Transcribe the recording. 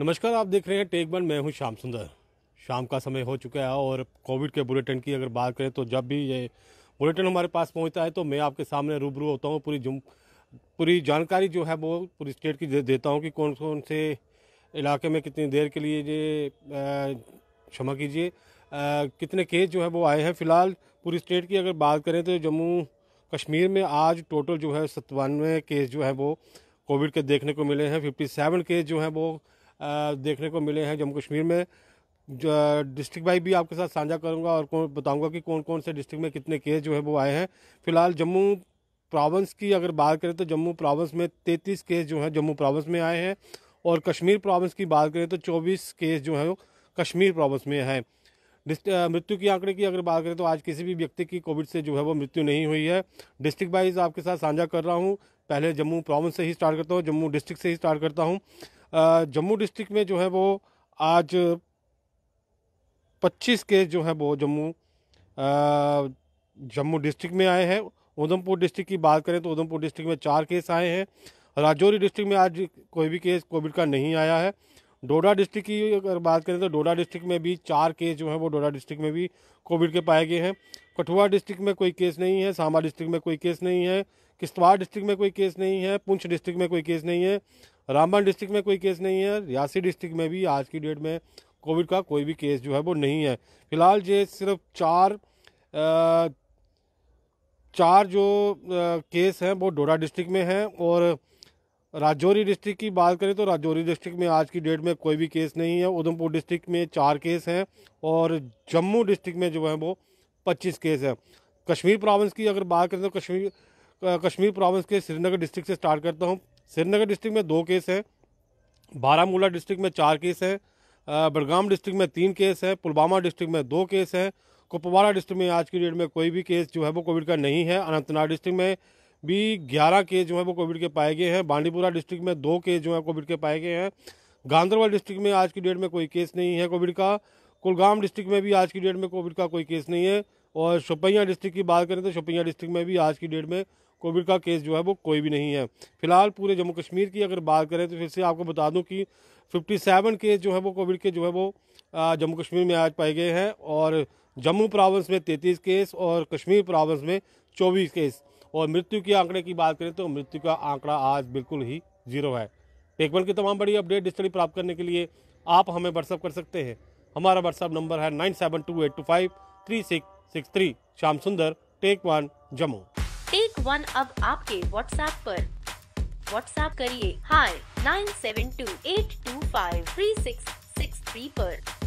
नमस्कार आप देख रहे हैं टेक वन मैं हूं श्याम सुंदर शाम का समय हो चुका है और कोविड के बुलेटिन की अगर बात करें तो जब भी ये बुलेटिन हमारे पास पहुंचता है तो मैं आपके सामने रूबरू होता हूं पूरी जुम पूरी जानकारी जो है वो पूरी स्टेट की दे, देता हूं कि कौन कौन से इलाके में कितनी देर के लिए ये क्षमा कीजिए कितने केस जो है वो आए हैं फिलहाल पूरी स्टेट की अगर बात करें तो जम्मू कश्मीर में आज टोटल जो है सतानवे केस जो है वो कोविड के देखने को मिले हैं फिफ्टी सेवन केस जो हैं वो देखने को मिले हैं जम्मू कश्मीर में डिस्ट्रिक्ट वाइज भी आपके साथ साझा करूंगा और कौन बताऊंगा कि कौन कौन से डिस्ट्रिक्ट में कितने केस जो है वो आए हैं फिलहाल जम्मू प्रावंस की अगर बात करें तो जम्मू प्रावंस में 33 केस जो हैं जम्मू प्रावंस में आए हैं और कश्मीर प्रोवेंस की बात करें तो 24 केस जो हैं कश्मीर प्रोविंस में हैं मृत्यु की आंकड़े की अगर बात करें तो आज किसी भी व्यक्ति की कोविड से जो है वो मृत्यु नहीं हुई है डिस्ट्रिक्ट वाइज आपके साथ साझा कर रहा हूँ पहले जम्मू प्रोविंस से ही स्टार्ट करता हूँ जम्मू डिस्ट्रिक्ट से ही स्टार्ट करता हूँ जम्मू डिस्ट्रिक्ट में जो है वो आज 25 केस जो है वो जम्मू जम्मू डिस्ट्रिक्ट में आए हैं उधमपुर डिस्ट्रिक्ट की बात करें तो उधमपुर डिस्ट्रिक्ट में चार केस आए हैं राजौरी डिस्ट्रिक्ट में आज कोई भी केस कोविड का नहीं आया है डोडा डिस्ट्रिक्ट की अगर बात करें तो डोडा डिस्ट्रिक्ट में भी चार केस जो हैं वो डोडा डिस्ट्रिक्ट में भी कोविड के पाए गए हैं कठुआ डिस्ट्रिक्ट में कोई केस नहीं है सामा डिस्ट्रिक्ट में कोई केस नहीं है किश्तवाड़ डिस्ट्रिक्ट में कोई केस नहीं है पुंछ डिस्ट्रिक्ट में कोई केस नहीं है रामबन डिस्ट्रिक्ट में कोई केस नहीं है रियासी डिस्ट्रिक्ट में भी आज की डेट में कोविड का कोई भी केस जो है वो नहीं है फिलहाल ये सिर्फ चार आ, चार जो आ, केस हैं वो डोडा डिस्ट्रिक्ट में हैं और राजौरी डिस्ट्रिक्ट की बात करें तो राजौरी डिस्ट्रिक्ट में आज की डेट में कोई भी केस नहीं है उधमपुर डिस्ट्रिक्ट में चार केस हैं और जम्मू डिस्ट्रिक्ट में जो है वो पच्चीस केस हैं कश्मीर प्रोविंस की अगर बात करें तो कश्मीर कश्मीर प्रोविंस के श्रीनगर डिस्ट्रिक्ट से स्टार्ट करता हूँ श्रीनगर डिस्ट्रिक्ट में दो केस हैं बारामूला डिस्ट्रिक्ट में चार केस हैं बडगाम डिस्ट्रिक्ट में तीन केस हैं पुलवामा डिस्ट्रिक्ट में दो केस हैं कुपवाड़ा डिस्ट्रिक्ट में आज की डेट में कोई भी केस जो है वो कोविड का नहीं है अनंतनाग डिस्ट्रिक्ट में भी ग्यारह केस जो है वो कोविड के पाए गए हैं बांडीपुरा डिस्ट्रिक्ट में दो केस जो है कोविड के पाए गए हैं गांधरबल डिस्ट्रिक्ट में आज की डेट में कोई केस नहीं है कोविड का कुलगाम डिस्ट्रिक्ट में भी आज की डेट में कोविड का कोई केस नहीं है और शोपैया डिस्ट्रिक्ट की बात करें तो शोपैया डिस्ट्रिक्ट में भी आज की डेट में कोविड का केस जो है वो कोई भी नहीं है फिलहाल पूरे जम्मू कश्मीर की अगर बात करें तो फिर से आपको बता दूं कि 57 केस जो है वो कोविड के जो है वो जम्मू कश्मीर में आज पाए गए हैं और जम्मू प्रावंस में 33 केस और कश्मीर प्रावंस में 24 केस और मृत्यु के आंकड़े की बात करें तो मृत्यु का आंकड़ा आज बिल्कुल ही जीरो है टेकवन की तमाम बड़ी अपडेट डिस्टरी प्राप्त करने के लिए आप हमें व्हाट्सअप कर सकते हैं हमारा व्हाट्सअप नंबर है nine seven two eight two five three six six three Shyam Sundar tech one Jammu one अब आपके व्हाट्सएप पर व्हाट्सएप करिए hi nine seven two eight two five three six six three पर